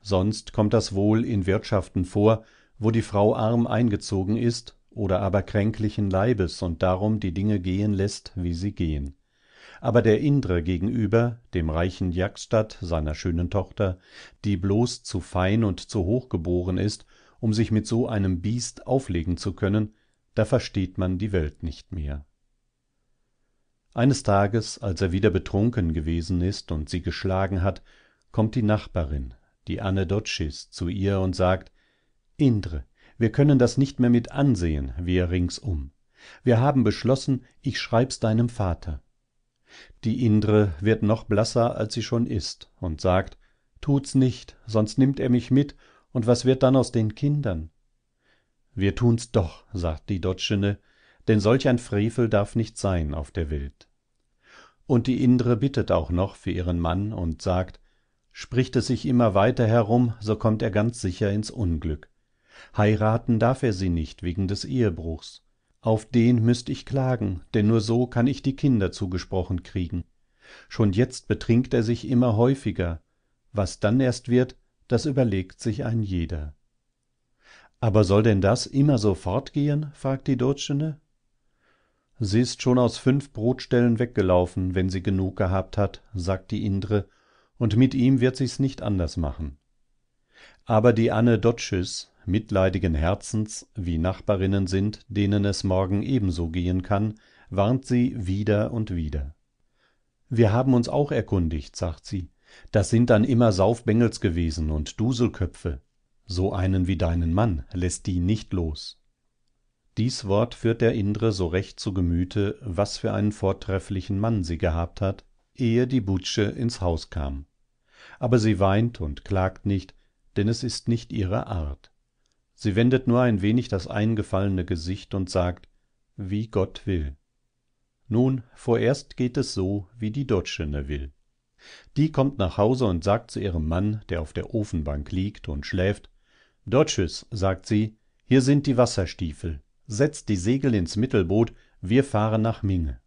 sonst kommt das wohl in wirtschaften vor wo die frau arm eingezogen ist oder aber kränklichen leibes und darum die dinge gehen lässt, wie sie gehen aber der indre gegenüber dem reichen jaksztat seiner schönen tochter die bloß zu fein und zu hoch geboren ist um sich mit so einem biest auflegen zu können da versteht man die welt nicht mehr eines tages als er wieder betrunken gewesen ist und sie geschlagen hat kommt die nachbarin die ane doczys zu ihr und sagt indre wir können das nicht mehr mit ansehen wir ringsum wir haben beschlossen ich schreib's deinem vater die indre wird noch blasser als sie schon ist und sagt tut's nicht sonst nimmt er mich mit und was wird dann aus den kindern wir tun's doch sagt die doczene denn solch ein frevel darf nicht sein auf der welt und die indre bittet auch noch für ihren mann und sagt spricht es sich immer weiter herum so kommt er ganz sicher ins unglück heiraten darf er sie nicht wegen des ehebruchs auf den müßt ich klagen denn nur so kann ich die kinder zugesprochen kriegen schon jetzt betrinkt er sich immer häufiger was dann erst wird das überlegt sich ein jeder aber soll denn das immer so fortgehen fragt die doczene sie ist schon aus fünf brotstellen weggelaufen wenn sie genug gehabt hat sagt die indre und mit ihm wird sich's nicht anders machen aber die Anne doczys mitleidigen herzens wie nachbarinnen sind denen es morgen ebenso gehen kann warnt sie wieder und wieder wir haben uns auch erkundigt sagt sie das sind dann immer saufbengels gewesen und duselköpfe so einen wie deinen mann läßt die nicht los dies wort führt der indre so recht zu gemüte was für einen vortrefflichen mann sie gehabt hat ehe die Butsche ins haus kam aber sie weint und klagt nicht denn es ist nicht ihre art sie wendet nur ein wenig das eingefallene gesicht und sagt wie gott will nun vorerst geht es so wie die doczene will die kommt nach hause und sagt zu ihrem mann der auf der ofenbank liegt und schläft doczys sagt sie hier sind die wasserstiefel setz die segel ins mittelboot wir fahren nach minge